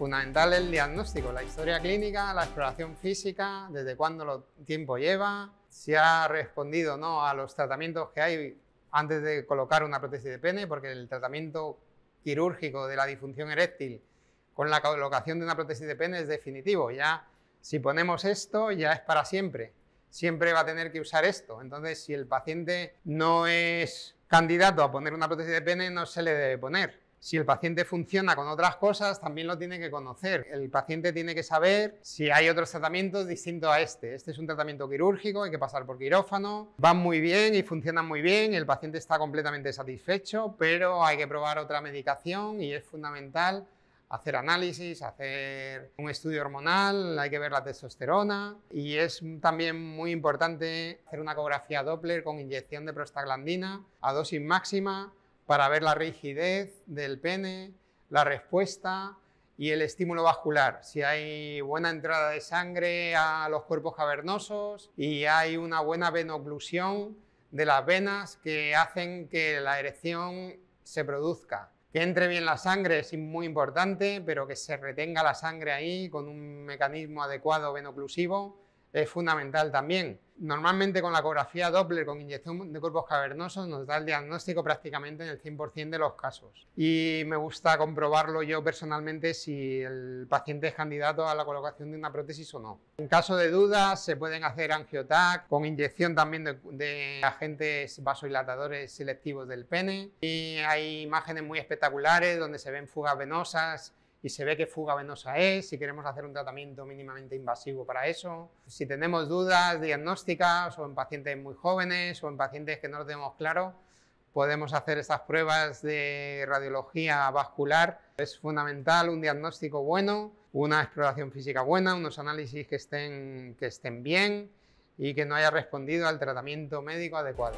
Fundamental el diagnóstico, la historia clínica, la exploración física, desde cuándo lo tiempo lleva, si ha respondido o no a los tratamientos que hay antes de colocar una prótesis de pene, porque el tratamiento quirúrgico de la disfunción eréctil con la colocación de una prótesis de pene es definitivo. Ya si ponemos esto, ya es para siempre. Siempre va a tener que usar esto. Entonces, si el paciente no es candidato a poner una prótesis de pene, no se le debe poner. Si el paciente funciona con otras cosas, también lo tiene que conocer. El paciente tiene que saber si hay otros tratamientos distintos a este. Este es un tratamiento quirúrgico, hay que pasar por quirófano, van muy bien y funcionan muy bien, el paciente está completamente satisfecho, pero hay que probar otra medicación y es fundamental hacer análisis, hacer un estudio hormonal, hay que ver la testosterona y es también muy importante hacer una ecografía Doppler con inyección de prostaglandina a dosis máxima para ver la rigidez del pene, la respuesta y el estímulo vascular. Si hay buena entrada de sangre a los cuerpos cavernosos y hay una buena venoclusión de las venas que hacen que la erección se produzca. Que entre bien la sangre es muy importante, pero que se retenga la sangre ahí con un mecanismo adecuado venoclusivo es fundamental también. Normalmente con la ecografía Doppler con inyección de cuerpos cavernosos nos da el diagnóstico prácticamente en el 100% de los casos. Y me gusta comprobarlo yo personalmente si el paciente es candidato a la colocación de una prótesis o no. En caso de dudas se pueden hacer angiotac con inyección también de, agentes vasodilatadores selectivos del pene. Y hay imágenes muy espectaculares donde se ven fugas venosas y se ve qué fuga venosa es, si queremos hacer un tratamiento mínimamente invasivo para eso, si tenemos dudas diagnósticas o en pacientes muy jóvenes o en pacientes que no lo tenemos claro, podemos hacer estas pruebas de radiología vascular. Es fundamental un diagnóstico bueno, una exploración física buena, unos análisis que estén, que estén bien y que no haya respondido al tratamiento médico adecuado.